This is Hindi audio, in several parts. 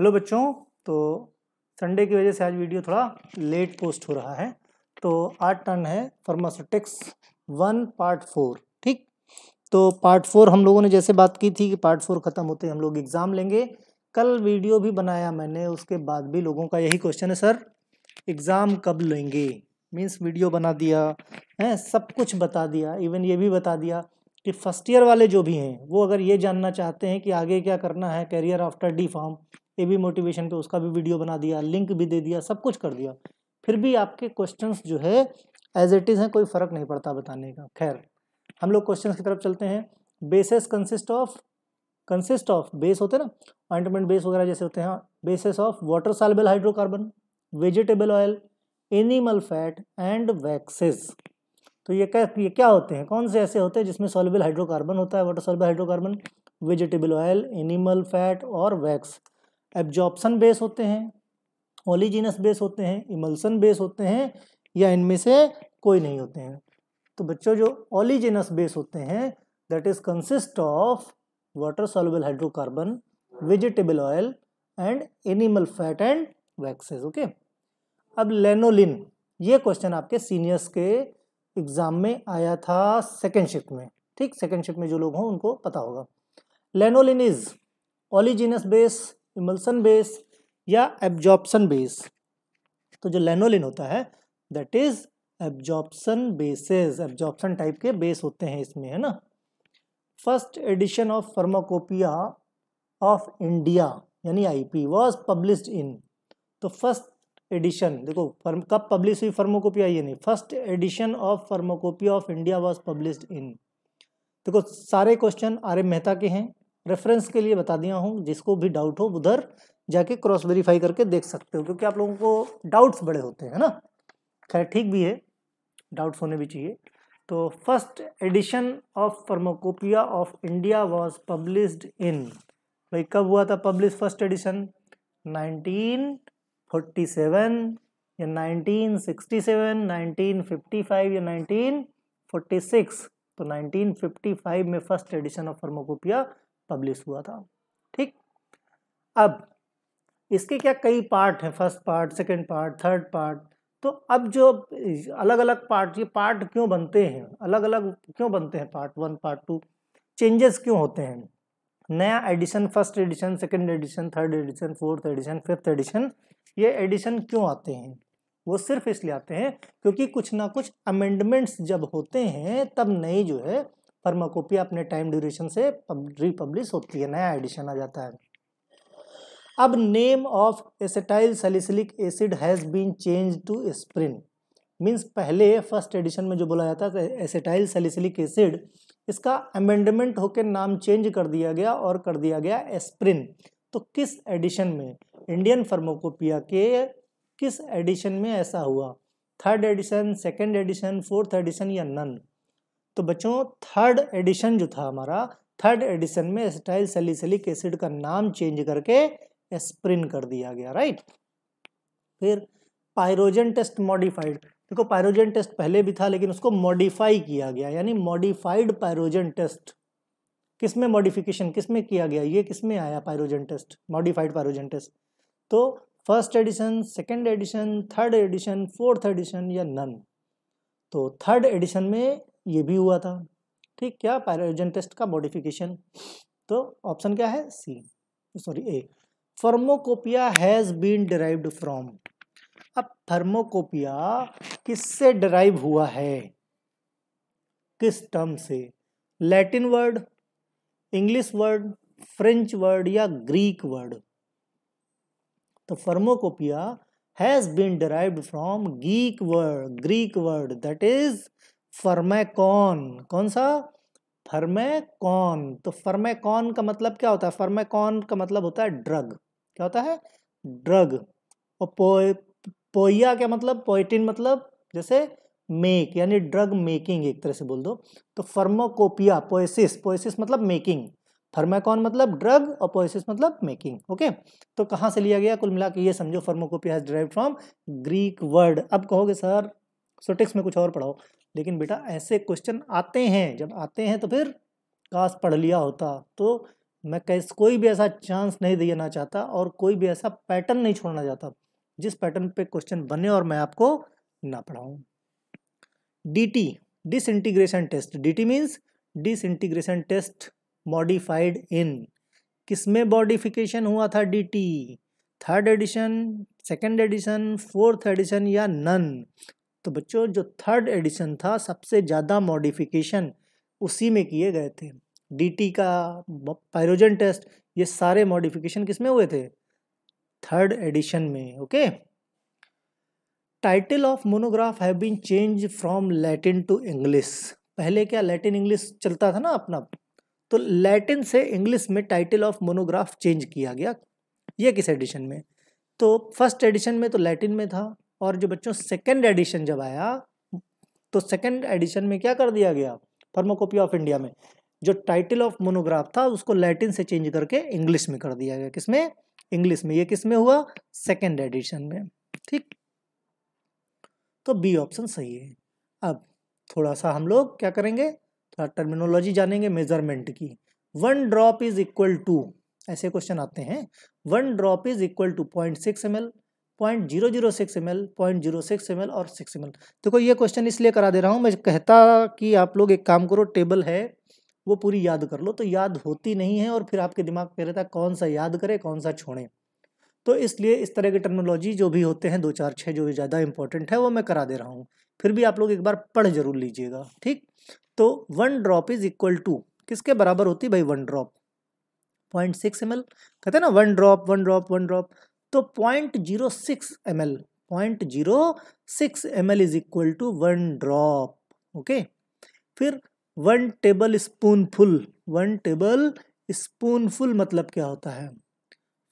हेलो बच्चों तो संडे की वजह से आज वीडियो थोड़ा लेट पोस्ट हो रहा है तो आठ टर्न है फार्मास्यूटिक्स वन पार्ट फोर ठीक तो पार्ट फोर हम लोगों ने जैसे बात की थी कि पार्ट फोर ख़त्म होते हम लोग एग्ज़ाम लेंगे कल वीडियो भी बनाया मैंने उसके बाद भी लोगों का यही क्वेश्चन है सर एग्ज़ाम कब लेंगे मीन्स वीडियो बना दिया है सब कुछ बता दिया इवन ये भी बता दिया कि फर्स्ट ईयर वाले जो भी हैं वो अगर ये जानना चाहते हैं कि आगे क्या करना है career after D pharm A B motivation पे उसका भी वीडियो बना दिया लिंक भी दे दिया सब कुछ कर दिया फिर भी आपके क्वेश्चन जो है एज इट इज़ हैं कोई फ़र्क नहीं पड़ता बताने का खैर हम लोग क्वेश्चन की तरफ चलते हैं bases consist of consist of base होते हैं ना ऑइंटमेंट बेस वगैरह जैसे होते हैं bases of water soluble hydrocarbon vegetable oil animal fat and waxes तो ये क्या ये क्या होते हैं कौन से ऐसे होते हैं जिसमें सॉलेबल हाइड्रोकार्बन होता है water soluble hydrocarbon vegetable oil animal fat और वैक्स एब्जॉर्प्शन बेस होते हैं ओलिजिनस बेस होते हैं इमल्सन बेस होते हैं या इनमें से कोई नहीं होते हैं तो बच्चों जो ओलिजिनस बेस होते हैं that is consist of water soluble hydrocarbon vegetable oil and animal fat and waxes okay अब लेनोलिन ये क्वेश्चन आपके सीनियर्स के एग्जाम में आया था सेकेंड शिफ्ट में ठीक सेकेंड शिफ्ट में जो लोग हों उनको पता होगा lanolin is oleaginous base emulsion base या एब्जॉर्प्सन बेस तो जो लेनोलिन होता है that is absorption bases absorption type के बेस होते हैं इसमें है ना first edition of pharmacopoeia of India यानी आईपी वाज पब्लिश्ड इन तो फर्स्ट एडिशन देखो फर्म कब पब्लिश हुई फर्मोकोपिया ये नहीं first edition of pharmacopoeia of India was published in देखो सारे क्वेश्चन आर्य मेहता के हैं रेफरेंस के लिए बता दिया हूँ जिसको भी डाउट हो उधर जाके क्रॉस वेरीफाई करके देख सकते हो क्योंकि आप लोगों को डाउट्स बड़े होते हैं ना खैर ठीक भी है डाउट्स होने भी चाहिए तो first edition of pharmacopoeia of India was published in भाई कब हुआ था publish first edition nineteen forty seven या nineteen nineteen sixty seven fifty five या नाइनटीन सिक्स तो नाइनटीन फिफ्टी फाइव में first edition of pharmacopoeia publish हुआ था ठीक अब इसके क्या कई पार्ट हैं first part second part third part तो अब जो अलग अलग पार्ट ये पार्ट क्यों बनते हैं अलग अलग क्यों बनते हैं part one part two changes क्यों होते हैं नया edition first edition second edition third edition fourth edition fifth edition ये एडिशन क्यों आते हैं वो सिर्फ इसलिए आते हैं क्योंकि कुछ ना कुछ अमेंडमेंट्स जब होते हैं तब नई जो है पर्माकोपिया अपने टाइम ड्यूरेशन से रिपब्लिश होती है नया एडिशन आ जाता है अब name of acetyl salicylic acid has been change to aspirin means पहले फर्स्ट एडिशन में जो बोला जाता था एसेटाइल सेलिसिलिक एसिड इसका अमेंडमेंट होकर नाम चेंज कर दिया गया और कर दिया गया एस्प्रिन तो किस एडिशन में इंडियन फर्मोकोपिया के किस एडिशन में ऐसा हुआ third edition second edition fourth edition या नन तो बच्चों थर्ड एडिशन जो था हमारा थर्ड एडिशन में एसिटाइल सेलिसलिक एसिड का नाम चेंज करके एस्प्रिन कर दिया गया राइट फिर पायरोजन टेस्ट मॉडिफाइड देखो पायरोजन टेस्ट पहले भी था लेकिन उसको मॉडिफाई किया गया यानी मॉडिफाइड पायरोजन टेस्ट किस में मॉडिफिकेशन किस में किया गया ये किस में आया pyrogen test modified pyrogen test तो first edition second edition third edition fourth edition या नन तो थर्ड एडिशन में ये भी हुआ था ठीक क्या पैरोजन टेस्ट का मॉडिफिकेशन तो ऑप्शन क्या है C sorry A pharmacopoeia has been derived from अब थर्मोकोपिया किससे डिराइव हुआ है किस टर्म से Latin word English word French word या ग्रीक वर्ड तो pharmacopoeia has been derived from Greek word Greek word that is pharma कौन कौन सा फरमे कौन तो फरमे कौन का मतलब क्या होता है फरमे कौन का मतलब होता है ड्रग क्या होता है ड्रग और पो, पोया क्या मतलब पोइटिन मतलब जैसे मेक यानी ड्रग मेकिंग एक तरह से बोल दो तो फर्मोकोपिया पोएसिस पोएसिस मतलब मेकिंग फर्माकॉन मतलब ड्रग और पोएसिस मतलब मेकिंग ओके तो कहाँ से लिया गया कुल मिला के ये समझो pharmacopoeia has derive from Greek word अब कहोगे सर सोटिक्स में कुछ और पढ़ाओ लेकिन बेटा ऐसे क्वेश्चन आते हैं जब आते हैं तो फिर काश पढ़ लिया होता तो मैं कैसे कोई भी ऐसा चांस नहीं देना चाहता और कोई भी ऐसा पैटर्न नहीं छोड़ना चाहता जिस पैटर्न पे क्वेश्चन बने और मैं आपको ना पढ़ाऊँ D T disintegration test D T means disintegration test modified in किस में मॉडिफिकेशन हुआ था D T third edition second edition fourth edition या नन तो बच्चों जो थर्ड एडिशन था सबसे ज़्यादा मॉडिफिकेशन उसी में किए गए थे डीटी का पायरोजन टेस्ट ये सारे मॉडिफिकेशन किस में हुए थे थर्ड एडिशन में okay title of monograph have been change from Latin to English पहले क्या लैटिन इंग्लिश चलता था ना अपना तो लैटिन से इंग्लिश में टाइटल ऑफ मोनोग्राफ चेंज किया गया ये किस एडिशन में तो फर्स्ट एडिशन में तो लैटिन में था और जो बच्चों सेकेंड एडिशन जब आया तो सेकेंड एडिशन में क्या कर दिया गया फर्मोकॉपी ऑफ इंडिया में जो टाइटल ऑफ मोनोग्राफ था उसको लैटिन से चेंज करके इंग्लिश में कर दिया गया किसमें इंग्लिश में ये किसमें हुआ सेकेंड एडिशन में ठीक तो बी ऑप्शन सही है अब थोड़ा सा हम लोग क्या करेंगे थोड़ा टर्मिनोलॉजी जानेंगे मेजरमेंट की one drop is equal to ऐसे क्वेश्चन आते हैं one drop is equal to point six M L point zero zero six M L point zero six M L और सिक्स एम एल देखो ये क्वेश्चन इसलिए करा दे रहा हूँ मैं कहता कि आप लोग एक काम करो टेबल है वो पूरी याद कर लो तो याद होती नहीं है और फिर आपके दिमाग में रहता है कौन सा याद करे कौन सा छोड़ें तो इसलिए इस तरह की टर्मिनोलॉजी जो भी होते हैं दो चार छः जो भी ज़्यादा इंपॉर्टेंट है वो मैं करा दे रहा हूँ फिर भी आप लोग एक बार पढ़ जरूर लीजिएगा ठीक तो one drop is equal to किसके बराबर होती भाई one drop point six M L कहते हैं ना one drop one drop one drop तो point zero six M L point zero six M L is equal to one drop okay फिर one tablespoonful one tablespoonful मतलब क्या होता है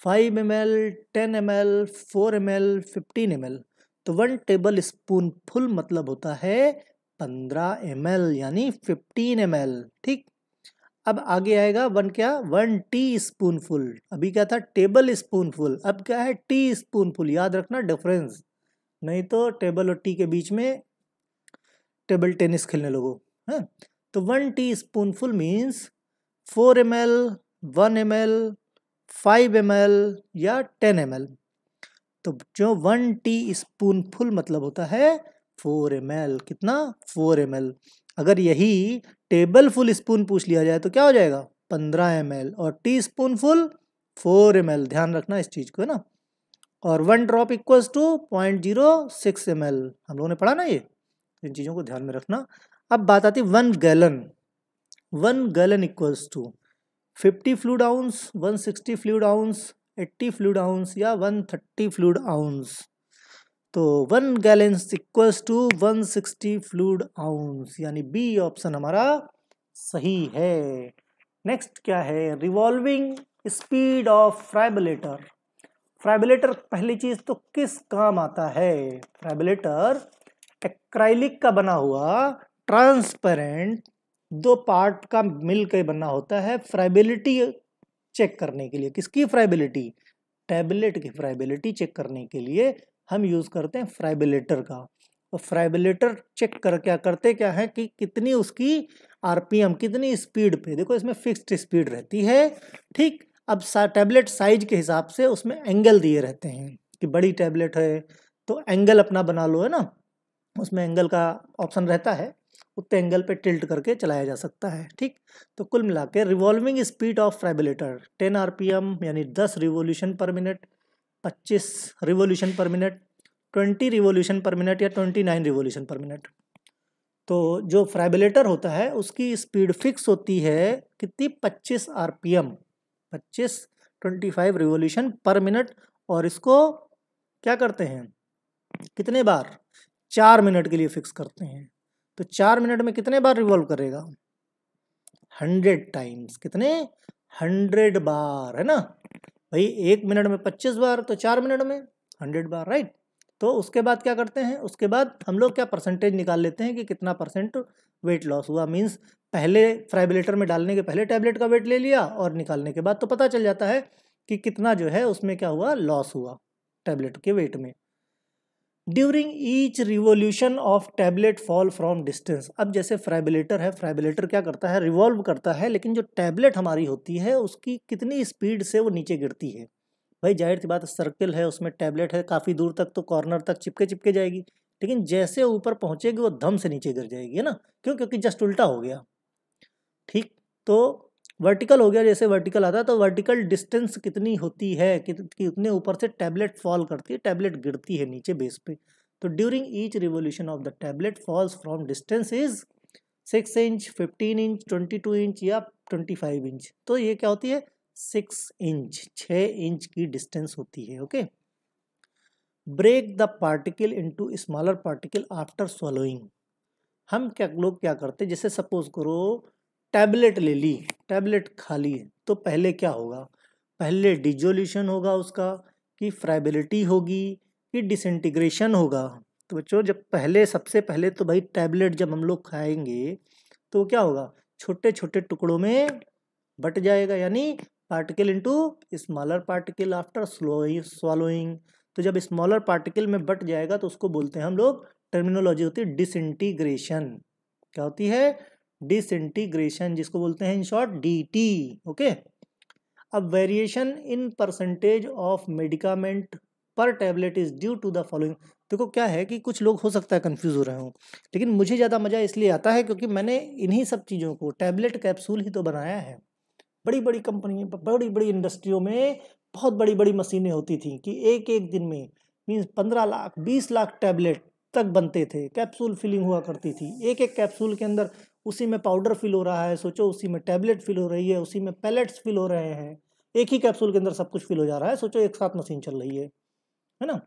five M L ten M L four M L fifteen M L तो वन टेबल स्पून फुल मतलब होता है पंद्रह एम एल यानी फिफ्टीन एम एल ठीक अब आगे आएगा वन क्या वन टी स्पूनफुल अभी क्या था टेबल स्पूनफुल अब क्या है टी स्पूनफुल याद रखना डिफरेंस नहीं तो टेबल और टी के बीच में टेबल टेनिस खेलने लोगों है हाँ? तो one teaspoonful means four M L one M L five M L या टेन एम एल तो जो वन टी स्पूनफुल मतलब होता है फोर एम एल कितना फोर एम एल अगर यही टेबल फुल स्पून पूछ लिया जाए तो क्या हो जाएगा पंद्रह एम और teaspoonful four M ध्यान रखना इस चीज़ को है ना और one drop equals to point zero six M हम लोगों ने पढ़ा ना ये इन चीज़ों को ध्यान में रखना अब बात आती one gallon one gallon equals to fifty fluid ounce one sixty fluid ounce eighty fluid ounce या वन थर्टी फ्लूड आउंस तो one gallons equals to one sixty fluid ounce यानी बी ऑप्शन हमारा सही है नेक्स्ट क्या है revolving speed of friabilator friabilator पहली चीज तो किस काम आता है फ्राइबलेटर एक्राइलिक का बना हुआ ट्रांसपेरेंट दो पार्ट का मिल के बना होता है फ्राइबिलिटी चेक करने के लिए किसकी फ्राइबिलिटी टैबलेट की फ्राइबिलिटी चेक करने के लिए हम यूज़ करते हैं फ्राइबिलेटर का तो फ्राइबिलेटर चेक कर क्या करते क्या है कि कितनी उसकी आरपीएम कितनी स्पीड पे देखो इसमें फिक्स्ड स्पीड रहती है ठीक अब सा, टैबलेट साइज के हिसाब से उसमें एंगल दिए रहते हैं कि बड़ी टैबलेट है तो एंगल अपना बना लो है ना उसमें एंगल का ऑप्शन रहता है उतने एंगल पे टिल्ट करके चलाया जा सकता है ठीक तो कुल मिला के revolving speed of friabilator ten R यानी दस रिवोल्यूशन पर मिनट पच्चीस revolution per minute twenty revolution per minute या twenty nine revolution per minute तो जो फ्रेबलेटर होता है उसकी स्पीड फिक्स होती है कितनी पच्चीस आर पी एम पच्चीस twenty five revolution per minute और इसको क्या करते हैं कितने बार चार मिनट के लिए फिक्स करते हैं तो चार मिनट में कितने बार रिवॉल्व करेगा हंड्रेड टाइम्स कितने हंड्रेड बार है ना भाई एक मिनट में पच्चीस बार तो चार मिनट में हंड्रेड बार राइट तो उसके बाद क्या करते हैं उसके बाद हम लोग क्या परसेंटेज निकाल लेते हैं कि कितना परसेंट वेट लॉस हुआ मीन्स पहले फ्राइबलेटर में डालने के पहले टैबलेट का वेट ले लिया और निकालने के बाद तो पता चल जाता है कि कितना जो है उसमें क्या हुआ लॉस हुआ टैबलेट के वेट में during each revolution of tablet fall from distance अब जैसे फ्राइबलेटर है फ्राइबलेटर क्या करता है रिवॉल्व करता है लेकिन जो टैबलेट हमारी होती है उसकी कितनी स्पीड से वो नीचे गिरती है भाई जाहिर सी बात सर्किल है उसमें टैबलेट है काफ़ी दूर तक तो कॉर्नर तक चिपके चिपके जाएगी लेकिन जैसे ऊपर पहुँचेगी वो धम से नीचे गिर जाएगी है ना क्यों क्योंकि जस्ट उल्टा हो गया ठीक तो वर्टिकल हो गया जैसे वर्टिकल आता है तो वर्टिकल डिस्टेंस कितनी होती है कि, कितने ऊपर से टैबलेट फॉल करती है टैबलेट गिरती है नीचे बेस पे तो during each revolution of the tablet falls from distance is six inch fifteen inch twenty two inch या ट्वेंटी फाइव इंच तो ये क्या होती है सिक्स इंच छः इंच की डिस्टेंस होती है okay break the particle into smaller particle after swallowing हम क्या लोग क्या करते हैं जैसे सपोज करो टैबलेट ले ली टैबलेट खा ली तो पहले क्या होगा पहले डिजोल्यूशन होगा उसका कि फ्राइबिलिटी होगी कि डिसइंटीग्रेशन होगा तो बच्चों जब पहले सबसे पहले तो भाई टैबलेट जब हम लोग खाएंगे तो क्या होगा छोटे छोटे टुकड़ों में बट जाएगा यानी particle into smaller particle after swallowing तो जब स्मॉलर पार्टिकल में बट जाएगा तो उसको बोलते हैं हम लोग टर्मिनोलॉजी होती है डिसइंटीग्रेशन क्या होती है डिसइंटीग्रेशन जिसको बोलते हैं इन शॉर्ट डी ओके अब variation in percentage of medicament per tablet is due to the following देखो क्या है कि कुछ लोग हो सकता है कंफ्यूज हो रहे हों लेकिन मुझे ज़्यादा मज़ा इसलिए आता है क्योंकि मैंने इन्हीं सब चीज़ों को टैबलेट कैप्सूल ही तो बनाया है बड़ी बड़ी कंपनी बड़ी बड़ी इंडस्ट्रियों में बहुत बड़ी बड़ी मशीनें होती थी कि एक एक दिन में मीन्स पंद्रह लाख बीस लाख टैबलेट तक बनते थे कैप्सूल फिलिंग हुआ करती थी एक एक कैप्सूल के अंदर उसी में पाउडर फिल हो रहा है सोचो उसी में टैबलेट फिल हो रही है उसी में पैलेट्स फिल हो रहे हैं एक ही कैप्सूल के अंदर सब कुछ फिल हो जा रहा है सोचो एक साथ मशीन चल रही है है ना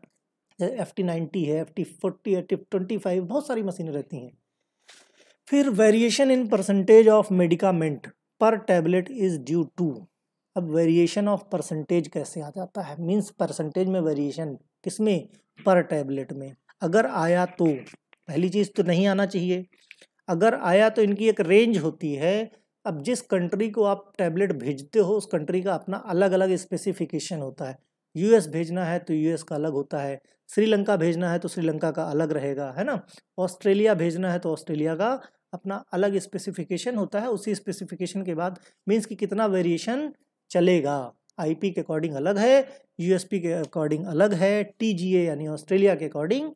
एफ टी नाइन्टी है F T forty F T twenty five बहुत सारी मशीनें रहती हैं फिर variation in percentage of medicament per tablet is due to अब वेरिएशन ऑफ परसेंटेज कैसे आ जाता है मीन्स परसेंटेज में वेरिएशन किस में पर टैबलेट में अगर आया तो पहली चीज़ तो नहीं आना चाहिए अगर आया तो इनकी एक रेंज होती है अब जिस कंट्री को आप टैबलेट भेजते हो उस कंट्री का अपना अलग अलग स्पेसिफिकेशन होता है यूएस भेजना है तो यूएस का अलग होता है श्रीलंका भेजना है तो श्रीलंका का अलग रहेगा है ना ऑस्ट्रेलिया भेजना है तो ऑस्ट्रेलिया का अपना अलग स्पेसिफिकेशन होता है उसी स्पेसिफिकेशन के बाद मीन्स कि कितना वेरिएशन चलेगा आईपी के अकॉर्डिंग अलग है यूएसपी के अकॉर्डिंग अलग है टीजीए यानी ऑस्ट्रेलिया के अकॉर्डिंग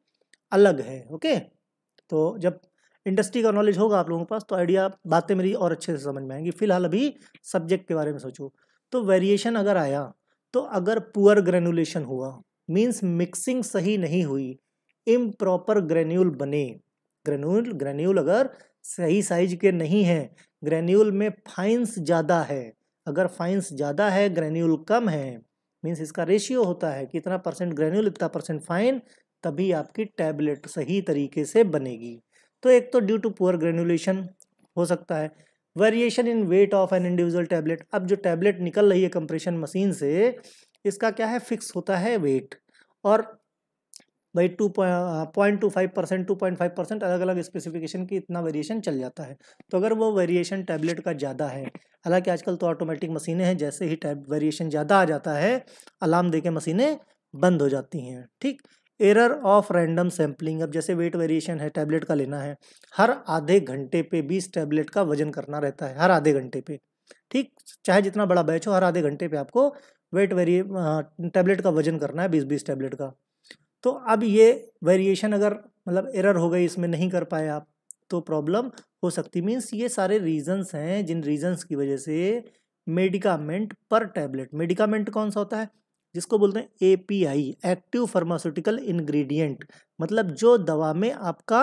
अलग है ओके तो जब इंडस्ट्री का नॉलेज होगा आप लोगों के पास तो आइडिया बातें मेरी और अच्छे से समझ में आएंगी फिलहाल अभी सब्जेक्ट के बारे में सोचो तो वेरिएशन अगर आया तो अगर पुअर ग्रेनुलेशन हुआ मीन्स मिक्सिंग सही नहीं हुई इम प्रॉपर ग्रेन्यूल बने ग्रेन्यूल ग्रेन्यूल अगर सही साइज के नहीं हैं ग्रेन्यूल में फाइंस ज़्यादा है अगर फाइंस ज़्यादा है ग्रेन्यूल कम है मीन्स इसका रेशियो होता है कितना परसेंट ग्रेन्यूल इतना परसेंट फाइन तभी आपकी टैबलेट सही तरीके से बनेगी तो एक तो ड्यू टू पुअर ग्रेनुलेशन हो सकता है variation in weight of an individual tablet अब जो टैबलेट निकल रही है कंप्रेशन मशीन से इसका क्या है फिक्स होता है वेट और भाई two point two five percent two point five percent अलग अलग स्पेसिफिकेशन की इतना वेरिएशन चल जाता है तो अगर वो वेरिएशन टैबलेट का ज़्यादा है हालांकि आजकल तो ऑटोमेटिक मशीनें हैं जैसे ही टैब वेरिएशन ज़्यादा आ जाता है अलार्म दे के मशीनें बंद हो जाती हैं ठीक एरर ऑफ रैंडम सैम्पलिंग अब जैसे वेट वेरिएशन है टैबलेट का लेना है हर आधे घंटे पे बीस टैबलेट का वजन करना रहता है हर आधे घंटे पे ठीक चाहे जितना बड़ा बैच हो हर आधे घंटे पे आपको वेट वेरिए टैबलेट का वजन करना है बीस बीस टैबलेट का तो अब ये वेरिएशन अगर मतलब एरर हो गई इसमें नहीं कर पाए आप तो प्रॉब्लम हो सकती मीन्स ये सारे रीजंस हैं जिन रीजंस की वजह से मेडिकामेंट पर टैबलेट मेडिकामेंट कौन सा होता है जिसको बोलते हैं एपीआई एक्टिव फार्मास्यूटिकल इंग्रेडिएंट मतलब जो दवा में आपका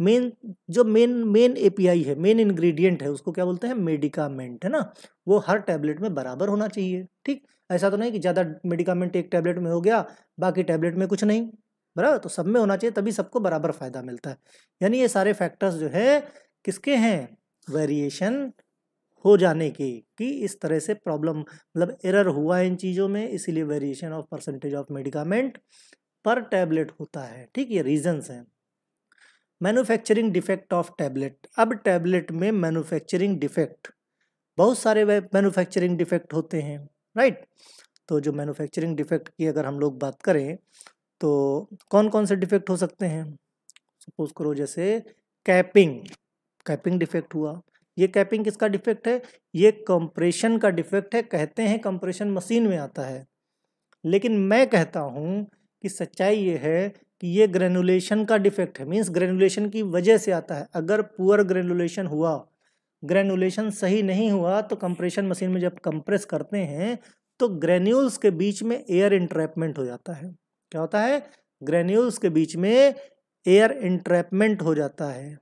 मेन जो मेन मेन एपीआई है मेन इंग्रेडिएंट है उसको क्या बोलते हैं मेडिकामेंट है ना वो हर टैबलेट में बराबर होना चाहिए ठीक ऐसा तो नहीं कि ज़्यादा मेडिकामेंट एक टैबलेट में हो गया बाकी टैबलेट में कुछ नहीं बराबर तो सब में होना चाहिए तभी सबको बराबर फ़ायदा मिलता है यानी ये सारे फैक्टर्स जो है किसके हैं वेरिएशन हो जाने के कि इस तरह से प्रॉब्लम मतलब एरर हुआ है इन चीज़ों में इसीलिए variation of percentage of medicament per tablet होता है ठीक ये रीजंस हैं मैन्युफैक्चरिंग डिफेक्ट ऑफ टैबलेट अब टैबलेट में मैन्युफैक्चरिंग डिफेक्ट बहुत सारे मैनुफैक्चरिंग डिफेक्ट होते हैं राइट तो जो मैनुफैक्चरिंग डिफेक्ट की अगर हम लोग बात करें तो कौन कौन से डिफेक्ट हो सकते हैं सपोज करो जैसे कैपिंग कैपिंग डिफेक्ट हुआ ये कैपिंग किसका डिफेक्ट है ये कंप्रेशन का डिफेक्ट है कहते हैं कंप्रेशन मशीन में आता है लेकिन मैं कहता हूँ कि सच्चाई ये है कि ये ग्रेनुलेशन का डिफेक्ट है मीन्स ग्रेनुलेशन की वजह से आता है अगर पुअर ग्रेनुलेशन हुआ ग्रेनुलेशन सही नहीं हुआ तो कंप्रेशन मशीन में जब कंप्रेस करते हैं तो ग्रेन्यूल्स के बीच में एयर इंट्रैपमेंट हो जाता है क्या होता है ग्रेन्यूल्स के बीच में एयर इंट्रैपमेंट हो जाता है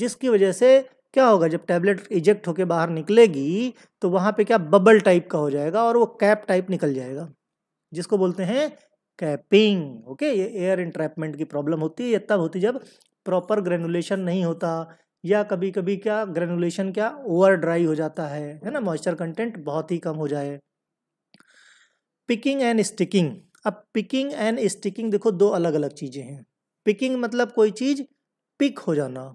जिसकी वजह से क्या होगा जब टैबलेट इजेक्ट होकर बाहर निकलेगी तो वहाँ पे क्या बबल टाइप का हो जाएगा और वो कैप टाइप निकल जाएगा जिसको बोलते हैं कैपिंग ओके ये एयर इंट्रैपमेंट की प्रॉब्लम होती है ये तब होती जब प्रॉपर ग्रेनुलेशन नहीं होता या कभी कभी क्या ग्रेनुलेशन क्या ओवर ड्राई हो जाता है है ना मॉइस्चर कंटेंट बहुत ही कम हो जाए पिकिंग एंड स्टिकिंग अब पिकिंग एंड स्टिकिंग देखो दो अलग अलग चीज़ें हैं पिकिंग मतलब कोई चीज़ पिक हो जाना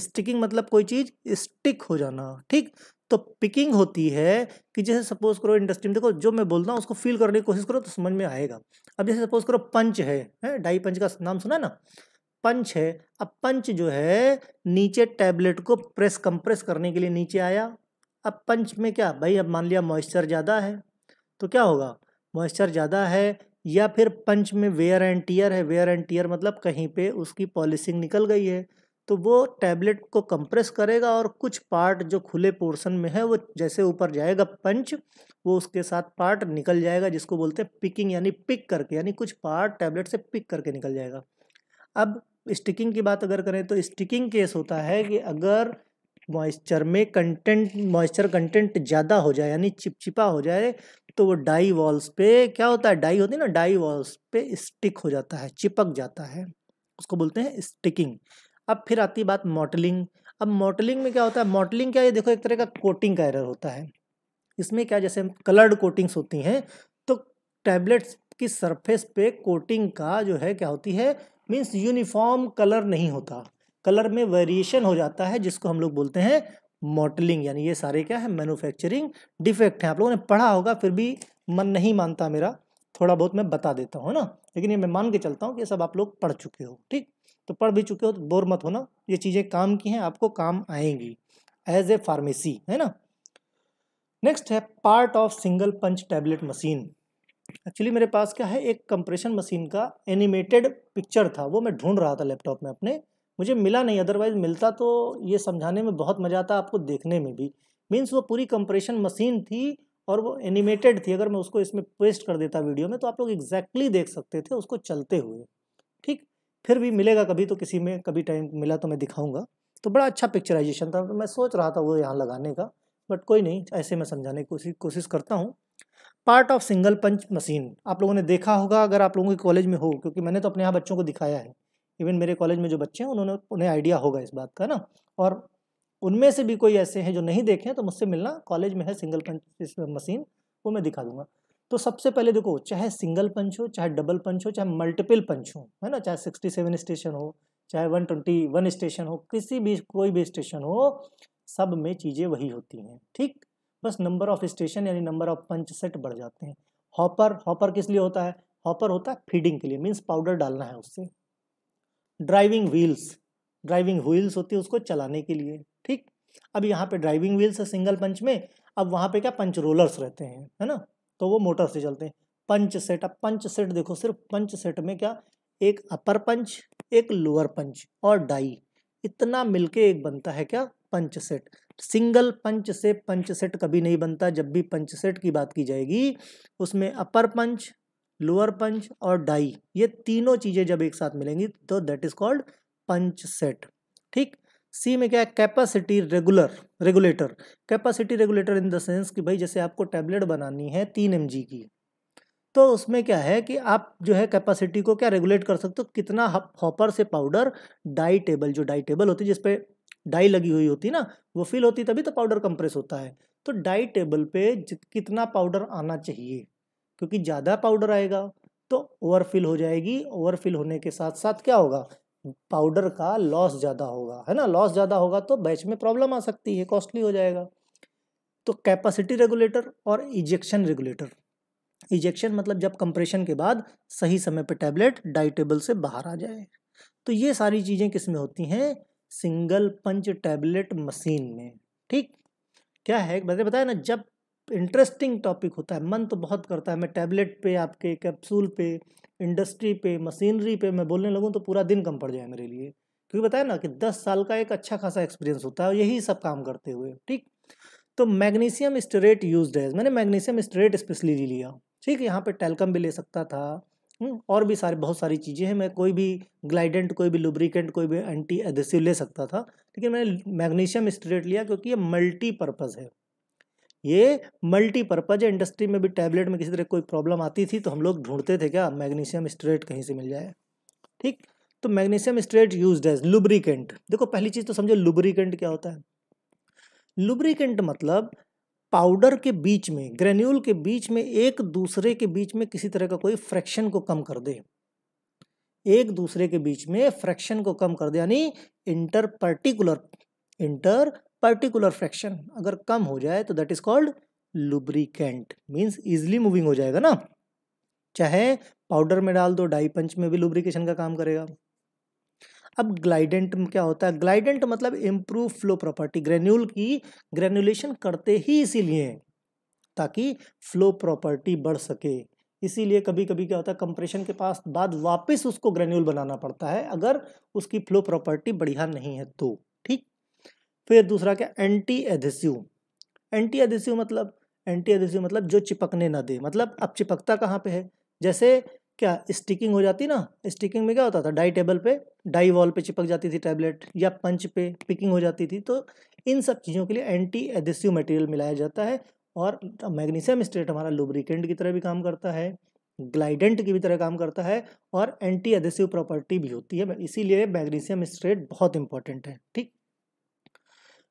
स्टिकिंग मतलब कोई चीज़ स्टिक हो जाना ठीक तो पिकिंग होती है कि जैसे सपोज करो इंडस्ट्री में देखो जो मैं बोलता हूँ उसको फील करने की कोशिश करो तो समझ में आएगा अब जैसे सपोज करो पंच है, है डाई पंच का नाम सुना ना पंच है अब पंच जो है नीचे टैबलेट को प्रेस कंप्रेस करने के लिए नीचे आया अब पंच में क्या भाई अब मान लिया मॉइस्चर ज़्यादा है तो क्या होगा मॉइस्चर ज़्यादा है या फिर पंच में वेयर एंड टीयर है वेयर एंड टीयर मतलब कहीं पे उसकी पॉलिशिंग निकल गई है तो वो टैबलेट को कंप्रेस करेगा और कुछ पार्ट जो खुले पोर्शन में है वो जैसे ऊपर जाएगा पंच वो उसके साथ पार्ट निकल जाएगा जिसको बोलते हैं पिकिंग यानी पिक करके यानी कुछ पार्ट टैबलेट से पिक करके निकल जाएगा अब स्टिकिंग की बात अगर करें तो स्टिकिंग केस होता है कि अगर मॉइस्चर में कंटेंट मॉइस्चर कंटेंट ज़्यादा हो जाए यानी चिपचिपा हो जाए तो वो डाई वॉल्स पे क्या होता है डाई होती है ना डाई वॉल्स पे स्टिक हो जाता है चिपक जाता है उसको बोलते हैं स्टिकिंग अब फिर आती बात मॉडलिंग अब मॉडलिंग में क्या होता है मॉडलिंग क्या ये देखो एक तरह का कोटिंग का एरर होता है इसमें क्या जैसे कलर्ड कोटिंग्स होती हैं तो टैबलेट्स की सरफेस पे कोटिंग का जो है क्या होती है मीन्स यूनिफॉर्म कलर नहीं होता कलर में वेरिएशन हो जाता है जिसको हम लोग बोलते हैं मॉडलिंग यानी ये सारे क्या है मैन्युफैक्चरिंग डिफेक्ट हैं आप लोगों ने पढ़ा होगा फिर भी मन नहीं मानता मेरा थोड़ा बहुत मैं बता देता हूँ ना लेकिन ये मैं मान के चलता हूँ कि सब आप लोग पढ़ चुके हो ठीक तो पढ़ भी चुके हो तो बोर मत होना ये चीज़ें काम की हैं आपको काम आएंगी एज ए फार्मेसी है ना नेक्स्ट है part of single punch tablet machine actually मेरे पास क्या है एक कंप्रेशन मशीन का एनिमेटेड पिक्चर था वो मैं ढूंढ रहा था लैपटॉप में अपने मुझे मिला नहीं अदरवाइज मिलता तो ये समझाने में बहुत मज़ा आता आपको देखने में भी मीन्स वो पूरी कंप्रेशन मशीन थी और वो एनिमेटेड थी अगर मैं उसको इसमें पेस्ट कर देता वीडियो में तो आप लोग एग्जैक्टली देख सकते थे उसको चलते हुए ठीक फिर भी मिलेगा कभी तो किसी में कभी टाइम मिला तो मैं दिखाऊंगा तो बड़ा अच्छा पिक्चराइजेशन था तो मैं सोच रहा था वो यहाँ लगाने का बट कोई नहीं ऐसे मैं समझाने की कोशिश कोशिश करता हूँ part of single punch machine आप लोगों ने देखा होगा अगर आप लोगों के कॉलेज में हो क्योंकि मैंने तो अपने यहाँ बच्चों को दिखाया है इवन मेरे कॉलेज में जो बच्चे हैं उन्होंने उन्हें आइडिया होगा इस बात का ना और उनमें से भी कोई ऐसे हैं जो नहीं देखे तो मुझसे मिलना कॉलेज में है सिंगल पंच मशीन वो मैं दिखा दूंगा तो सबसे पहले देखो चाहे सिंगल पंच हो चाहे डबल पंच हो चाहे मल्टीपल पंच हो है ना चाहे सिक्सटी सेवन स्टेशन हो चाहे वन ट्वेंटी वन स्टेशन हो किसी भी कोई भी स्टेशन हो सब में चीज़ें वही होती हैं ठीक बस नंबर ऑफ स्टेशन यानी नंबर ऑफ पंच सेट बढ़ जाते हैं हॉपर हॉपर किस लिए होता है हॉपर होता है फीडिंग के लिए मीन्स पाउडर डालना है उससे ड्राइविंग व्हील्स ड्राइविंग व्हील्स होती है उसको चलाने के लिए ठीक अब यहाँ पे ड्राइविंग व्हील्स है सिंगल पंच में अब वहाँ पे क्या पंच रोलर्स रहते हैं है ना तो वो मोटर से चलते हैं पंच सेट अब पंच सेट देखो सिर्फ पंच सेट में क्या एक अपर पंच एक लोअर पंच और डाई इतना मिलके एक बनता है क्या पंच सेट सिंगल पंच से पंच सेट कभी नहीं बनता जब भी पंच सेट की बात की जाएगी उसमें अपर पंच लोअर पंच और डाई ये तीनों चीज़ें जब एक साथ मिलेंगी तो that is called punch set ठीक सी में क्या है capacity regular regulator capacity regulator in the sense कि भाई जैसे आपको टैबलेट बनानी है तीन एम की तो उसमें क्या है कि आप जो है कैपेसिटी को क्या रेगुलेट कर सकते हो कितना हॉपर से पाउडर डाई टेबल जो डाई टेबल होती है जिसपे डाई लगी हुई होती ना वो फिल होती तभी तो पाउडर कंप्रेस होता है तो डाई टेबल पे कितना पाउडर आना चाहिए क्योंकि ज़्यादा पाउडर आएगा तो ओवरफिल हो जाएगी ओवरफिल होने के साथ साथ क्या होगा पाउडर का लॉस ज़्यादा होगा है ना लॉस ज़्यादा होगा तो बैच में प्रॉब्लम आ सकती है कॉस्टली हो जाएगा तो कैपेसिटी रेगुलेटर और इजेक्शन रेगुलेटर इजेक्शन मतलब जब कंप्रेशन के बाद सही समय पर टैबलेट डाइटेबल से बाहर आ जाए तो ये सारी चीज़ें किस में होती हैं सिंगल पंच टैबलेट मशीन में ठीक क्या है मैंने बताया ना जब इंटरेस्टिंग टॉपिक होता है मन तो बहुत करता है मैं टैबलेट पे आपके कैप्सूल पे इंडस्ट्री पे मशीनरी पे मैं बोलने लगूँ तो पूरा दिन कम पड़ जाए मेरे लिए क्योंकि बताया ना कि दस साल का एक अच्छा खासा एक्सपीरियंस होता है और यही सब काम करते हुए ठीक तो मैग्नीशियम स्टोरेट यूज है मैंने मैग्नीशियम स्टोरेट स्पेशली लिया ठीक है यहाँ पर टेलकम भी ले सकता था हम्म, और भी सारे बहुत सारी चीज़ें हैं मैं कोई भी ग्लाइडेंट कोई भी लुब्रिकेंट कोई भी एंटी एधेसिव ले सकता था लेकिन मैंने मैग्नीशियम स्टरेट लिया क्योंकि ये मल्टीपर्पज़ है ये मल्टीपर्पज़ है इंडस्ट्री में भी टैबलेट में किसी तरह कोई प्रॉब्लम आती थी तो हम लोग ढूंढते थे क्या मैग्नीशियम स्ट्रेट कहीं से मिल जाए ठीक तो magnesium stearate use as lubricant देखो पहली चीज़ तो समझो लुब्रिकेंट क्या होता है लुब्रिकेंट मतलब पाउडर के बीच में ग्रेन्यूल के बीच में एक दूसरे के बीच में किसी तरह का कोई फ्रैक्शन को कम कर दे एक दूसरे के बीच में फ्रैक्शन को कम कर दे यानी inter particular inter particular friction अगर कम हो जाए तो that is called lubricant means easily moving हो जाएगा ना चाहे पाउडर में डाल दो डाई पंच में भी लुब्रिकेशन का काम करेगा अब ग्लाइडेंट क्या होता है ग्लाइडेंट मतलब इम्प्रूव फ्लो प्रॉपर्टी ग्रेन्यूल की ग्रेन्यूलेशन करते ही इसीलिए ताकि फ्लो प्रॉपर्टी बढ़ सके इसीलिए कभी कभी क्या होता है कंप्रेशन के पास बाद वापस उसको ग्रेन्यूल बनाना पड़ता है अगर उसकी फ्लो प्रॉपर्टी बढ़िया नहीं है तो ठीक फिर दूसरा क्या एंटी एधेसिव एंटी एधेसिव मतलब एंटी एधेसिव मतलब जो चिपकने ना दे मतलब अब चिपकता कहाँ पे है जैसे क्या स्टिकिंग हो जाती ना स्टिकिंग में क्या होता था डाई टेबल पे डाई वॉल पे चिपक जाती थी टैबलेट या पंच पे पिकिंग हो जाती थी तो इन सब चीज़ों के लिए एंटी एधेसिव मटेरियल मिलाया जाता है और मैग्नीशियम स्टेट हमारा लुब्रिकेंट की तरह भी काम करता है ग्लाइडेंट की भी तरह काम करता है और एंटी एधेसिव प्रॉपर्टी भी होती है इसीलिए मैग्नीशियम स्ट्रेट बहुत इंपॉर्टेंट है ठीक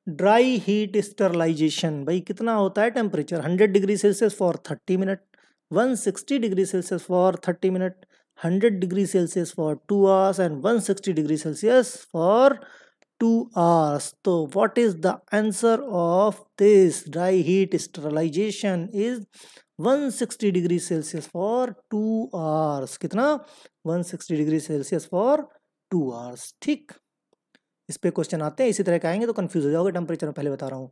ड्राई हीट स्टरलाइजेशन भाई कितना होता है temperature 100 degree Celsius for 30 minute 160 degree Celsius for 30 minute 100 degree Celsius for two hours and 160 degree Celsius for two hours तो what is the answer of this dry heat sterilization is 160 degree Celsius for two hours कितना 160 degree Celsius for two hours ठीक इस पर क्वेश्चन आते हैं इसी तरह के आएंगे तो कन्फ्यूज़ हो जाओगे टेम्परेचर में पहले बता रहा हूँ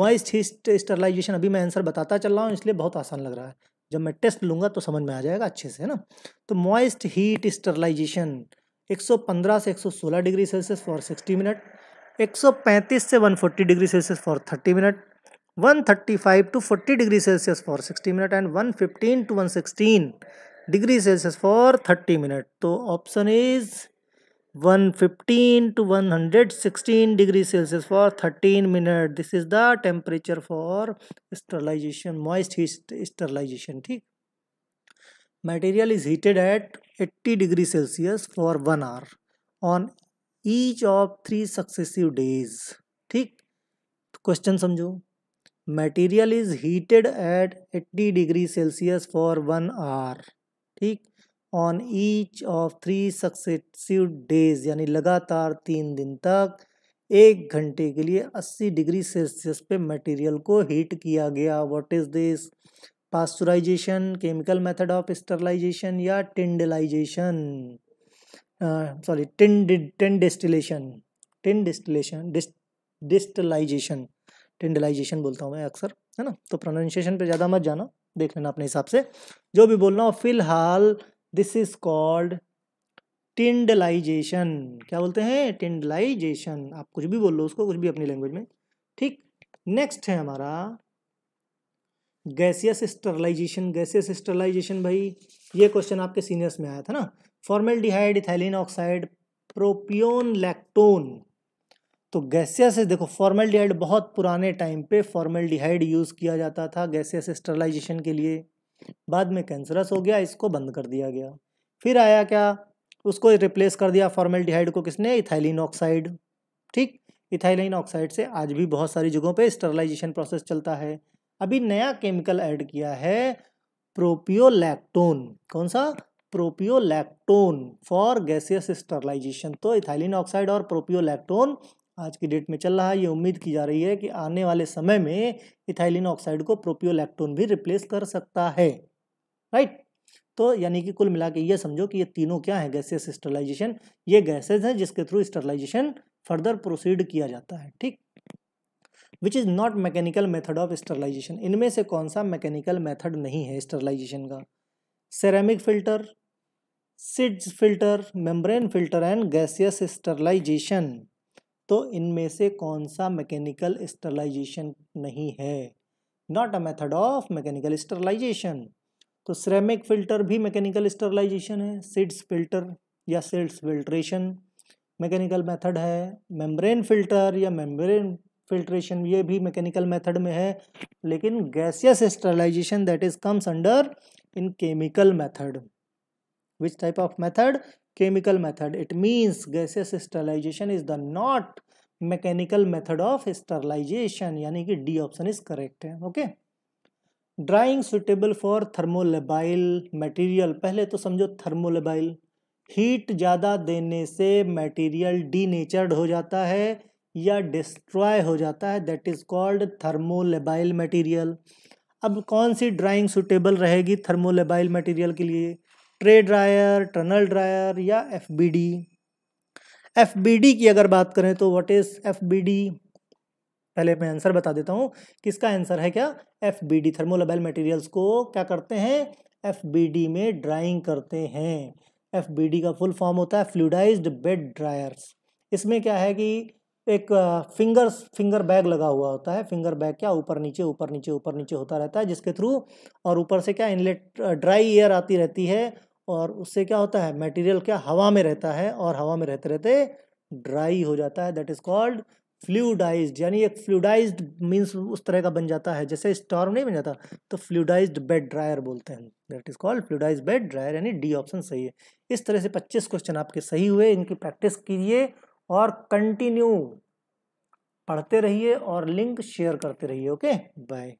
मॉइस्ट हीट स्टरलाइजेशन अभी मैं आंसर बताता चल रहा हूँ इसलिए बहुत आसान लग रहा है जब मैं टेस्ट लूँगा तो समझ में आ जाएगा अच्छे से है ना तो मॉइस्ट हीट स्टरलाइजेशन 115 से 116 डिग्री सेल्सियस फॉर 60 मिनट 135 से 140 degree Celsius for 30 minute 135 to 40 degree Celsius for 60 minute and 115 to 116 degree Celsius for 30 minute तो option is one fifteen to one hundred sixteen degree Celsius for thirteen minute this is the temperature for sterilization moist heat sterilization ठीक material is heated at eighty degree Celsius for one hour on each of three successive days ठीक क्वेश्चन समझो material is heated at eighty degree Celsius for one hour ठीक on each of three successive days यानी लगातार तीन दिन तक एक घंटे के लिए 80 डिग्री सेल्सियस पे मटेरियल को हीट किया गया what is this pasteurization chemical method of sterilization या tyndallization sorry tin tin distillation tin distillation डिस्टलाइजेशन टिंडलाइजेशन बोलता हूँ मैं अक्सर है ना तो प्रोनाउंसिएशन पे ज़्यादा मत जाना देख लेना अपने हिसाब से जो भी बोलना हो फिलहाल दिस इज कॉल्ड टिंडलाइजेशन क्या बोलते हैं टिंडलाइजेशन आप कुछ भी बोल लो उसको कुछ भी अपनी लैंग्वेज में ठीक नेक्स्ट है हमारा गैसियस स्टरलाइजेशन गैसियस स्टरलाइजेशन भाई ये क्वेश्चन आपके सीनियर्स में आया था ना डिहाइड इथाइलिन ऑक्साइड प्रोपियोन लैक्टोन तो गैसियस देखो डिहाइड बहुत पुराने टाइम पे डिहाइड यूज़ किया जाता था गैसियस स्टरलाइजेशन के लिए बाद में कैंसरस हो गया इसको बंद कर दिया गया फिर आया क्या उसको रिप्लेस कर दिया फॉर्मेल्डिहाइड को किसने इथाइलिन ऑक्साइड ठीक इथाइलिन ऑक्साइड से आज भी बहुत सारी जगहों पे स्टरलाइजेशन प्रोसेस चलता है अभी नया केमिकल ऐड किया है प्रोपियोलैक्टोन कौन सा प्रोपियोलैक्टोन फॉर गैसियस स्टरलाइजेशन तो इथाइलिन ऑक्साइड और प्रोपियोलैक्टोन आज की डेट में चल रहा है ये उम्मीद की जा रही है कि आने वाले समय में इथाइलिन ऑक्साइड को प्रोपियोलैक्टोन भी रिप्लेस कर सकता है राइट तो यानी कि कुल मिला के ये समझो कि ये तीनों क्या है गैसेस स्टरलाइजेशन ये गैसेज हैं जिसके थ्रू स्टरलाइजेशन फर्दर प्रोसीड किया जाता है ठीक which is not mechanical method of sterilization इनमें से कौन सा मैकेनिकल मेथड नहीं है स्टरलाइजेशन का ceramic filter Seitz filter membrane filter and gaseous sterilization तो इनमें से कौन सा मैकेनिकल स्टरलाइजेशन नहीं है not a method of mechanical sterilization तो सिरेमिक फिल्टर भी मैकेनिकल स्टरलाइजेशन है सीड्स फिल्टर या सिड्स फिल्ट्रेशन मैकेनिकल मेथड है मेम्ब्रेन फिल्टर या मेम्ब्रेन फिल्ट्रेशन ये भी मैकेनिकल मेथड में है लेकिन gaseous sterilization that is comes under in chemical method which type of method chemical method it means gases sterilization is the not mechanical method of sterilization यानी कि डी ऑप्शन इज करेक्ट है okay drying suitable for thermolabile material पहले तो समझो थर्मोलेबाइल हीट ज़्यादा देने से मटेरियल डीनेचर्ड हो जाता है या डिस्ट्रॉय हो जाता है that is called thermolabile material अब कौन सी ड्राइंग सुटेबल रहेगी थर्मोलेबाइल मटेरियल के लिए ट्रे ड्रायर टनल ड्रायर या F B D F B D की अगर बात करें तो what is F B D पहले मैं आंसर बता देता हूँ किसका आंसर है क्या F B D thermolabile materials को क्या करते हैं एफ बी डी में ड्राइंग करते हैं एफ बी डी का फुल फॉर्म होता है फ्लूडाइज्ड बेड ड्रायर्स इसमें क्या है कि एक फिंगर फिंगर बैग लगा हुआ होता है फिंगर बैग क्या ऊपर नीचे ऊपर नीचे ऊपर नीचे होता रहता है जिसके थ्रू और ऊपर से क्या इनलेट ड्राई एयर आती रहती है और उससे क्या होता है मटेरियल क्या हवा में रहता है और हवा में रहते रहते ड्राई हो जाता है दैट इज़ कॉल्ड फ्लूडाइज्ड यानी एक फ्लूडाइज्ड मीन्स उस तरह का बन जाता है जैसे स्टॉर्म नहीं बन जाता तो फ्लूडाइज्ड बेड ड्रायर बोलते हैं that is called fluidized bed dryer यानी डी ऑप्शन सही है इस तरह से पच्चीस क्वेश्चन आपके सही हुए इनकी प्रैक्टिस कीजिए और कंटिन्यू पढ़ते रहिए और लिंक शेयर करते रहिए ओके बाय